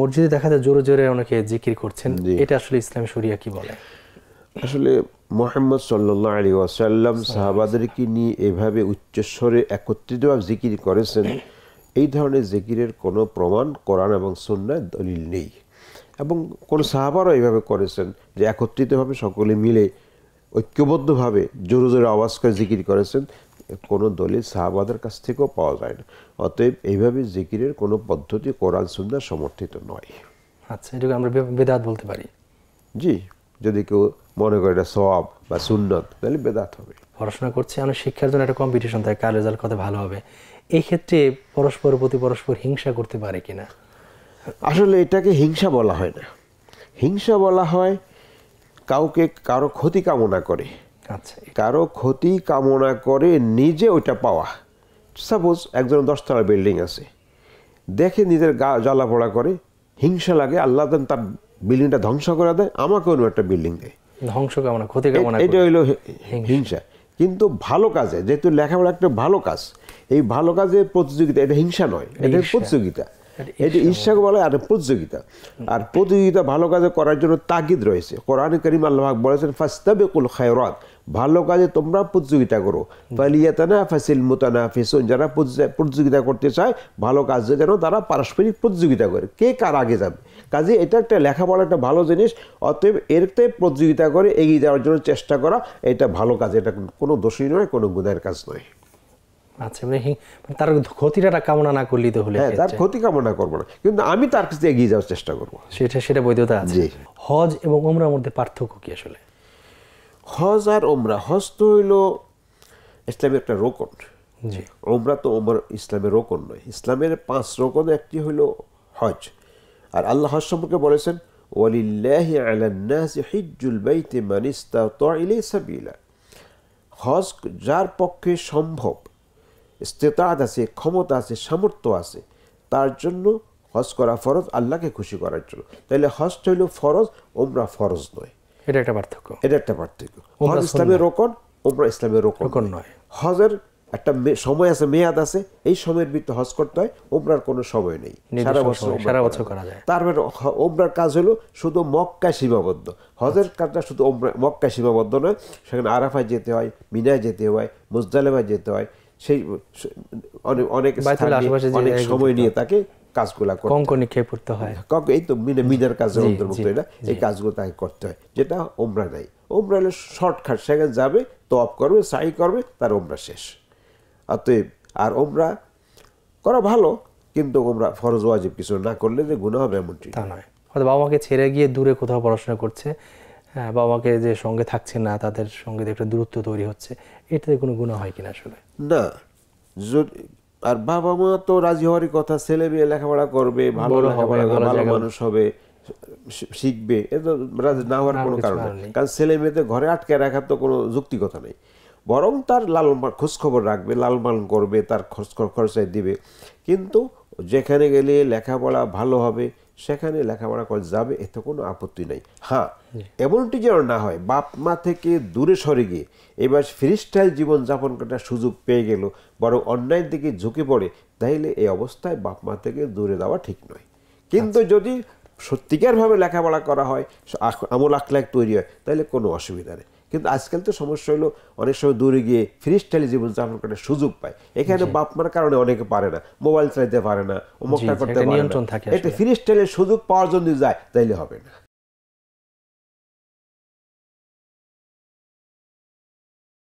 মসজিদে দেখা যায় জোরে জোরে অনেকে জিকির করছেন এটা আসলে ইসলাম শরিয়া কি বলে আসলে মোহাম্মদ সাল্লাহ আলী ওয়াসাল্লাম সাহাবাদেরকে নিয়ে এভাবে উচ্চস্বরে একত্রিতভাবে জিকির করেছেন এই ধরনের জিকিরের কোনো প্রমাণ কোরআন এবং সন্ন্যায় দলিল নেই এবং কোন সাহাবারও এইভাবে করেছেন যে একত্রিতভাবে সকলে মিলে ঐক্যবদ্ধভাবে জোরে জোরে আওয়াজ করে জিকির করেছেন কোনো দলিল সাহাবাদের কাছ থেকেও পাওয়া যায় না অতএব এইভাবে জিকিরের কোনো পদ্ধতি কোরআন সুন্দর সমর্থিত নয় আচ্ছা এটাকে আমরা বেদাত বলতে পারি জি যদি কেউ মনে করে এটা সব বা সুন্নত তাহলে বেদাত হবে পড়াশোনা করছে আমরা শিক্ষার জন্য একটা কম্পিটিশন থাকে কার রেজাল্ট কত ভালো হবে এই ক্ষেত্রে পরস্পর প্রতি পরস্পর হিংসা করতে পারে কিনা আসলে এটাকে হিংসা বলা হয় না হিংসা বলা হয় কাউকে কারো ক্ষতি কামনা করে আচ্ছা কারো ক্ষতি কামনা করে নিজে ওইটা পাওয়া সাপোজ একজন দশতলা বিল্ডিং আছে দেখে নিজের গা জ্বালা পোড়া করে হিংসা লাগে আল্লাহ দেন তার বিল্ডিংটা ধ্বংস করে দেয় আমাকে অন্য একটা বিল্ডিং দেয় ধ্বংস কামনা ক্ষতি কামনা এটা হইলো হিংসা কিন্তু ভালো কাজে যেহেতু লেখাপড়া একটা ভালো কাজ এই ভালো কাজে প্রতিযোগিতা এটা হিংসা নয় এটা প্রতিযোগিতা এটি ঈর্ষাকে বলা হয় প্রতিযোগিতা আর প্রতিযোগিতা ভালো কাজে করার জন্য তাগিদ রয়েছে কোরআন করিম আল্লাহ বলেছেন কুল খায়রাত ভালো কাজে তোমরা প্রতিযোগিতা করো ফালিয়াতানা ফাসিল মুতানা ফিসুন যারা প্রতিযোগিতা করতে চায় ভালো কাজে যেন তারা পারস্পরিক প্রতিযোগিতা করে কে কার আগে যাবে কাজে এটা একটা লেখাপড়া একটা ভালো জিনিস অতএব এরতে প্রতিযোগিতা করে এগিয়ে যাওয়ার জন্য চেষ্টা করা এটা ভালো কাজ এটা কোনো দোষী নয় কোনো গুণের কাজ নয় আচ্ছা মানে, মানে তার ক্ষতিটা কামনা না করলেই তো হলে হ্যাঁ, তার ক্ষতি কামনা করবো না কিন্তু আমি তার কাছে এগিয়ে যাওয়ার চেষ্টা করবো সেটা সেটা বৈধতা আছে হজ এবং ওমরার মধ্যে পার্থক্য কি আসলে হজ আর ওমরা হজ তো হইল ইসলামের একটা রোকন জি ওমরা তো ওমর ইসলামের রোকন নয় ইসলামের পাঁচ রোকন একটি হইল হজ আর আল্লাহ হজ সম্পর্কে বলেছেন ওয়ালিল্লাহি আলান্নাসি হিজ্জুল বাইতি মান ইস্তাতা ইলাইহি সাবিলা হজ যার পক্ষে সম্ভব ইস্তেতাদ আছে ক্ষমতা আছে সামর্থ্য আছে তার জন্য হজ করা ফরজ আল্লাহকে খুশি করার জন্য তাহলে হজ হইল ফরজ ওমরা ফরজ নয় এটা একটা পার্থক্য এটা একটা পার্থক্য হজ ইসলামের রোকন ওমরা ইসলামের রোকন নয় হজের একটা সময় আছে মেয়াদ আছে এই সময়ের ভিত্তি হজ করতে হয় ওমরার কোনো সময় নেই সারা বছর সারা বছর করা যায় তারপরে ওমরার কাজ হলো শুধু মক্কায় সীমাবদ্ধ হজের আচ্ছা। কাজটা শুধু মক্কায় সীমাবদ্ধ নয় সেখানে আরাফায় যেতে হয় মিনায় যেতে হয় মুজদালেমায় যেতে হয় সেই অনেক অনেক সময় নিয়ে তাকে কাজগুলা কঙ্ক নিক্ষেপ করতে হয় কঙ্ক এই তো মিনে মিনার কাজের অন্তর্ভুক্ত এটা এই কাজগুলো তাকে করতে হয় যেটা ওমরা নাই ওমরা হলে শর্টকাট সেখানে যাবে তপ করবে সাই করবে তার ওমরা শেষ অতএব আর ওমরা করা ভালো কিন্তু ওমরা ফরজ ওয়াজিব কিছু না করলে যে গুণা হবে এমনটি তা নয় হয়তো বাবা মাকে ছেড়ে গিয়ে দূরে কোথাও পড়াশোনা করছে হ্যাঁ, বাবা মাকে যে সঙ্গে থাকছে না তাদের সঙ্গে একটা দূরত্ব তৈরি হচ্ছে এটাতে কোনো গুণা হয় কিনা আসলে না আর বাবা মা তো রাজি হওয়ারই কথা ছেলে মেয়ে লেখাপড়া করবে ভালো ভালো মানুষ হবে শিখবে এ তো রাজি না হওয়ার কোনো কারণ নেই কারণ ছেলে মেয়েদের ঘরে আটকে রাখার তো কোনো যুক্তি কথা নেই বরং তার লাল খোঁজখবর রাখবে লাল পালন করবে তার খরচ খরচায় দিবে কিন্তু যেখানে গেলে লেখাপড়া ভালো হবে সেখানে লেখাপড়া করা যাবে এতে কোনো আপত্তি নাই হ্যাঁ এমনটি যেন না হয় বাপ মা থেকে দূরে সরে গিয়ে এবার ফ্রিস্টাইল জীবনযাপন করার সুযোগ পেয়ে গেল বরং অন্যায়ের দিকে ঝুঁকে পড়ে তাইলে এই অবস্থায় বাপ মা থেকে দূরে যাওয়া ঠিক নয় কিন্তু আচ্ছা। যদি সত্যিকারভাবে লেখাপড়া করা হয় আমল আখলাখ তৈরি হয় তাহলে কোনো অসুবিধা নেই কিন্তু আজকাল তো সমস্যা হলো অনেক সময় দূরে গিয়ে ফ্রি স্টাইলে জীবনযাপন করার সুযোগ পায় এখানে বাপ মার কারণে অনেকে পারে না মোবাইল চালাইতে পারে না অমুকটা করতে পারে না এটা ফ্রি সুযোগ পাওয়ার জন্য যায় তাইলে হবে না